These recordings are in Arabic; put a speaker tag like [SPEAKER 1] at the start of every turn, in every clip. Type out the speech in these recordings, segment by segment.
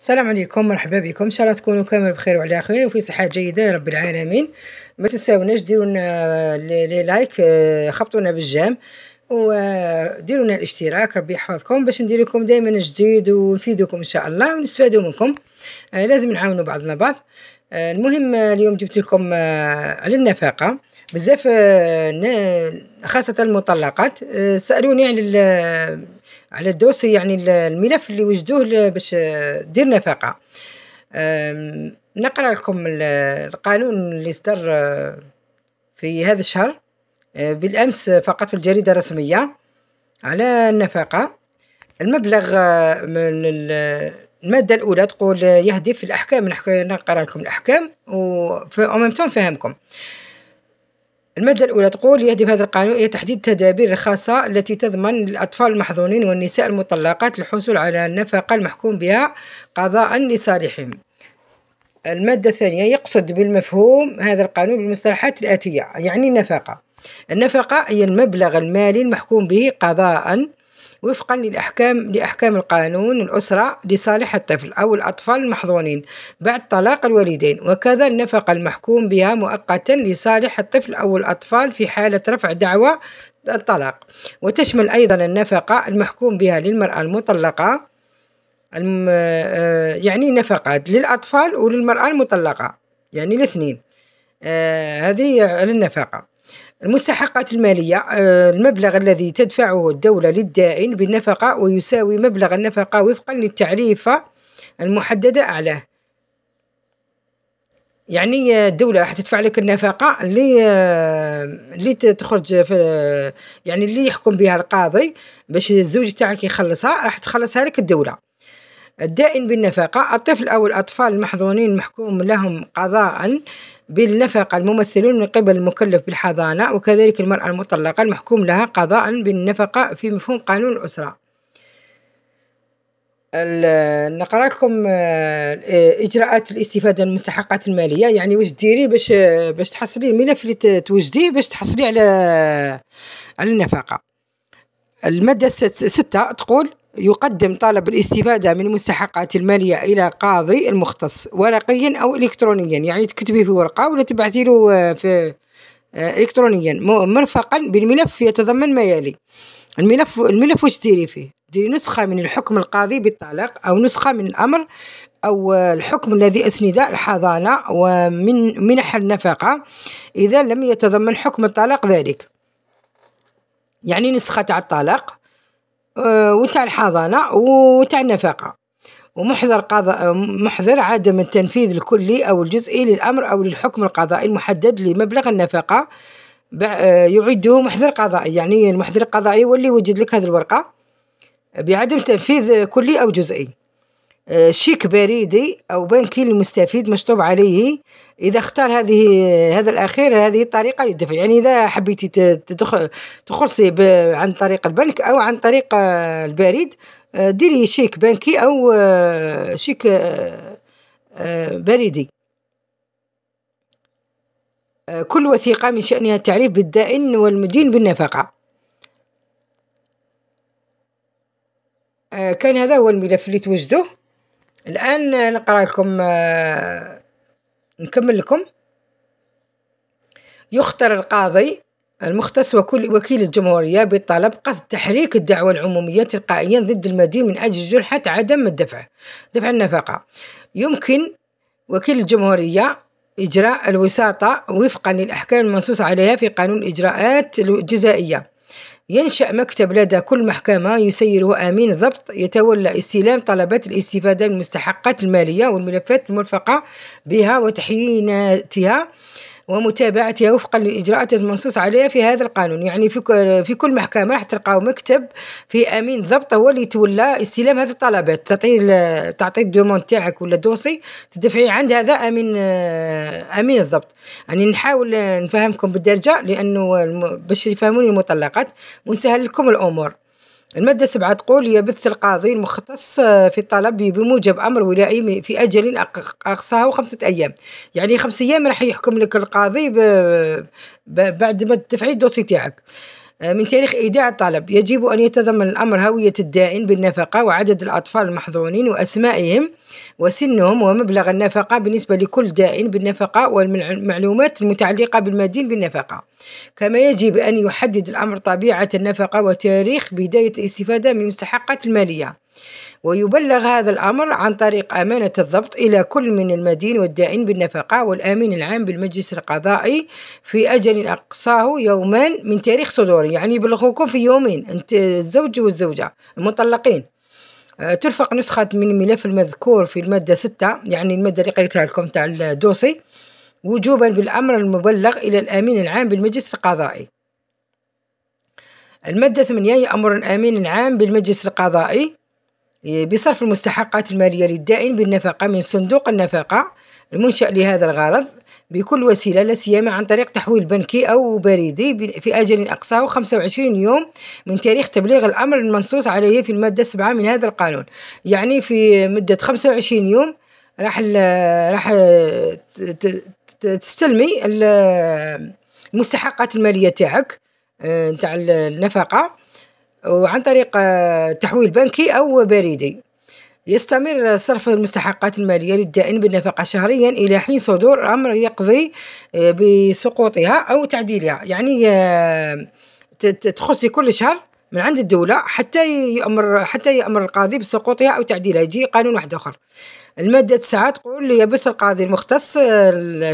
[SPEAKER 1] السلام عليكم مرحبا بكم ان شاء الله تكونوا كامل بخير وعلى خير وفي صحه جيده يا رب العالمين ما تنساوناش ديروا لنا لي لايك آه، خبطونا بالجام وديروا آه، لنا الاشتراك ربي يحفظكم باش ندير لكم دائما جديد ونفيدكم ان شاء الله ونستفادوا منكم آه، لازم نعاونوا بعضنا بعض المهم اليوم جبت لكم على النفقه بزاف خاصه المطلقات سالوني على على الدوسي يعني الملف اللي وجدوه باش دير نفقه نقرا لكم القانون اللي صدر آه، في هذا الشهر آه، بالامس فقط في الجريده الرسميه على النفقه المبلغ آه، من الماده الاولى تقول يهدف الاحكام نقرا لكم الاحكام وفي فهمكم المادة الأولى تقول يهدف هذا القانون إلى تحديد تدابير خاصة التي تضمن للأطفال المحظونين والنساء المطلقات الحصول على النفقة المحكوم بها قضاء لصالحهم المادة الثانية يقصد بالمفهوم هذا القانون بالمصطلحات الآتية يعني النفقة النفقة هي المبلغ المالي المحكوم به قضاء وفقا للأحكام لأحكام القانون الأسرة لصالح الطفل أو الأطفال المحظونين بعد طلاق الوالدين وكذا النفقة المحكوم بها مؤقتا لصالح الطفل أو الأطفال في حالة رفع دعوى الطلاق وتشمل أيضا النفقة المحكوم بها للمرأة المطلقة آه، يعني نفقات للأطفال وللمرأة المطلقة يعني الاثنين آه هذه على النفقة المستحقات المالية آه، المبلغ الذي تدفعه الدولة للدائن بالنفقة ويساوي مبلغ النفقة وفقا للتعريفة المحددة أعلاه يعني الدولة راح تدفع لك النفقة اللي اللي آه، تخرج في يعني اللي يحكم بها القاضي باش الزوج تاعك يخلصها راح تخلصها لك الدولة الدائن بالنفقة الطفل أو الأطفال المحظونين محكوم لهم قضاء بالنفقة الممثلون من قبل المكلف بالحضانة وكذلك المرأة المطلقة المحكوم لها قضاء بالنفقة في مفهوم قانون الأسرة نقرا لكم آه، اجراءات الاستفاده من المستحقات الماليه يعني واش ديري باش باش تحصلي الملف اللي توجديه باش تحصلي على على النفقه الماده ستة تقول يقدم طلب الاستفادة من المستحقات المالية إلى قاضي المختص ورقيا أو إلكترونيا يعني تكتبي في ورقة ولا تبعثي له في آه، إلكترونيا مرفقا بالملف يتضمن ما يلي الملف الملف واش ديري فيه ديري نسخة من الحكم القاضي بالطلاق أو نسخة من الأمر أو آه، الحكم الذي أسند الحضانة ومن منح النفقة إذا لم يتضمن حكم الطلاق ذلك يعني نسخة على الطلاق آه، وتاع الحضانة وتاع النفقة ومحذر قضاء محذر عدم التنفيذ الكلي أو الجزئي للأمر أو للحكم القضائي المحدد لمبلغ النفقة آه، يعده محذر قضائي يعني المحذر القضائي هو اللي يوجد لك هذه الورقة بعدم تنفيذ كلي أو جزئي شيك بريدي أو بنكي للمستفيد مشطوب عليه إذا اختار هذه هذا الأخير هذه الطريقة للدفع يعني إذا حبيتي تخلصي عن طريق البنك أو عن طريق البريد ديري شيك بنكي أو شيك بريدي كل وثيقة من شأنها التعريف بالدائن والمدين بالنفقة كان هذا هو الملف اللي توجدوه الآن نقرأ لكم آه، نكمل لكم يختار القاضي المختص وكل وكيل الجمهورية بطلب قصد تحريك الدعوة العمومية تلقائيا ضد المدين من أجل جرحة عدم الدفع دفع النفقة يمكن وكيل الجمهورية إجراء الوساطة وفقا للأحكام المنصوص عليها في قانون الإجراءات الجزائية ينشأ مكتب لدى كل محكمة يسيره أمين ضبط يتولى استلام طلبات الاستفادة من المستحقات المالية والملفات المرفقة بها وتحييناتها ومتابعتها وفقا للإجراءات المنصوص عليها في هذا القانون يعني في, في كل محكمة راح تلقاو مكتب في أمين ضبط هو اللي يتولى استلام هذه الطلبات تعطي تعطي الدومون تاعك ولا دوسي تدفعيه عند هذا أمين أمين الضبط يعني نحاول نفهمكم بالدرجة لأنه باش يفهموني المطلقات ونسهل لكم الأمور المادة سبعة تقول يبث القاضي المختص آه، في الطلب بموجب أمر ولائي في أجل أقصاه خمسة أيام يعني خمسة أيام راح يحكم لك القاضي بعد ما تدفعي الدوسي تاعك آه، من تاريخ إيداع الطلب يجب أن يتضمن الأمر هوية الدائن بالنفقة وعدد الأطفال المحظونين وأسمائهم وسنهم ومبلغ النفقة بالنسبة لكل دائن بالنفقة والمعلومات المتعلقة بالمدين بالنفقة كما يجب أن يحدد الأمر طبيعة النفقة وتاريخ بداية الاستفادة من مستحقات المالية ويبلغ هذا الأمر عن طريق أمانة الضبط إلى كل من المدين والدائن بالنفقة والآمين العام بالمجلس القضائي في أجل أقصاه يومان من تاريخ صدوره يعني يبلغوكم في يومين أنت الزوج والزوجة المطلقين آه، ترفق نسخة من ملف المذكور في المادة ستة يعني المادة اللي قريتها لكم تاع الدوسي وجوبا بالأمر المبلغ إلى الأمين العام بالمجلس القضائي المادة ثمانية يأمر الأمين العام بالمجلس القضائي إيه، بصرف المستحقات المالية للدائن بالنفقة من صندوق النفقة المنشأ لهذا الغرض بكل وسيلة لا سيما عن طريق تحويل بنكي أو بريدي في أجل أقصاه 25 يوم من تاريخ تبليغ الأمر المنصوص عليه في المادة 7 من هذا القانون يعني في مدة 25 يوم راح راح تستلمي المستحقات المالية تاعك نتاع آه، النفقة وعن طريق آه، تحويل بنكي أو بريدي يستمر صرف المستحقات المالية للدائن بالنفقة شهريا إلى حين صدور أمر يقضي آه، بسقوطها أو تعديلها يعني آه، تخصي كل شهر من عند الدولة حتى يأمر حتى يأمر القاضي بسقوطها أو تعديلها يجي قانون واحد آخر المادة تسعة تقول يبث القاضي المختص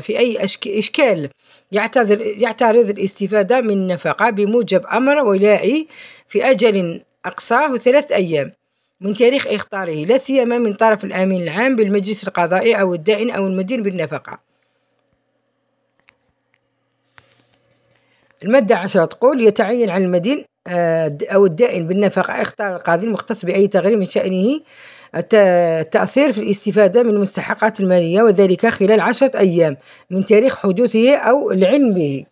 [SPEAKER 1] في أي إشكال يعتذر يعترض الاستفادة من النفقة بموجب أمر ولائي في أجل أقصاه ثلاثة أيام من تاريخ إخطاره لا سيما من طرف الأمين العام بالمجلس القضائي أو الدائن أو المدين بالنفقة المادة عشرة تقول يتعين على المدين آه، أو الدائن بالنفقة اختار القاضي المختص بأي تغريم من شأنه التأثير في الاستفادة من المستحقات المالية وذلك خلال عشرة أيام من تاريخ حدوثه أو العلم به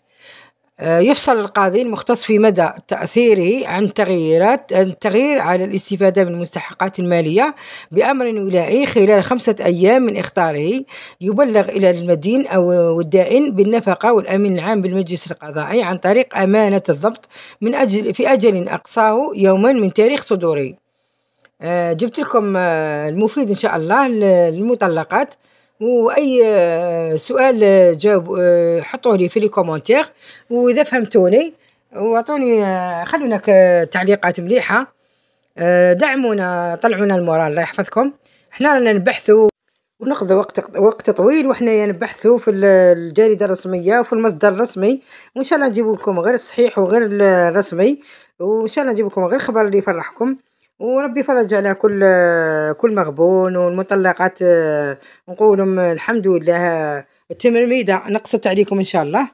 [SPEAKER 1] آه، يفصل القاضي المختص في مدى تأثيره عن تغييرات التغيير على الاستفادة من المستحقات المالية بأمر ولائي خلال خمسة أيام من إخطاره يبلغ إلى المدين أو الدائن بالنفقة والأمين العام بالمجلس القضائي عن طريق أمانة الضبط من أجل في أجل أقصاه يوما من تاريخ صدوره آه، جبت لكم آه، المفيد إن شاء الله للمطلقات واي آه، سؤال آه، جاوب آه، حطوه لي في لي كومونتير واذا فهمتوني وعطوني خلونا تعليقات مليحه دعمونا طلعونا المورال الله يحفظكم احنا رانا نبحثوا ونقضي وقت وقت طويل وحنا نبحثوا في الجريده الرسميه وفي المصدر الرسمي وان شاء الله نجيب لكم غير الصحيح وغير الرسمي وان شاء الله نجيب لكم غير الخبر اللي يفرحكم وربي يفرج على كل كل مغبون والمطلقات آه، نقولوا الحمد لله التمرميده نقصت عليكم ان شاء الله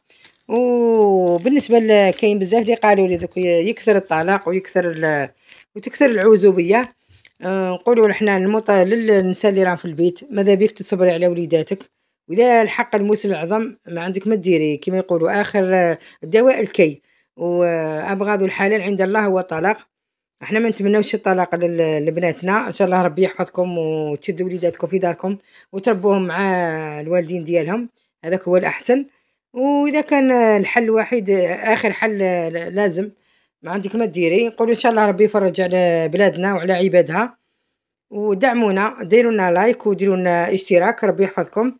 [SPEAKER 1] وبالنسبه لكاين بزاف اللي قالوا لي دوك يكثر الطلاق ويكثر وتكثر العزوبيه آه، نقولوا حنا المط للنساء اللي راهم في البيت ماذا بيك تصبري على وليداتك واذا الحق الموس العظم ما عندك ما ديري كما يقولوا اخر آه، الدواء الكي وابغض الحلال عند الله هو الطلاق احنا ما نتمنوش الطلاق لبناتنا ان شاء الله ربي يحفظكم وتشدوا وليداتكم في داركم وتربوهم مع الوالدين ديالهم هذاك هو الاحسن واذا كان الحل الوحيد اخر حل لازم ما عندك ما ديري نقولوا ان شاء الله ربي يفرج على بلادنا وعلى عبادها ودعمونا ديروا لنا لايك وديروا لنا اشتراك ربي يحفظكم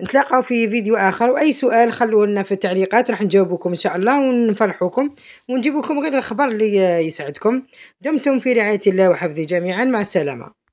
[SPEAKER 1] نتلاقاو في فيديو اخر واي سؤال خلوه لنا في التعليقات راح نجاوبكم ان شاء الله ونفرحوكم ونجيبكم غير الخبر اللي يسعدكم دمتم في رعايه الله وحفظه جميعا مع السلامه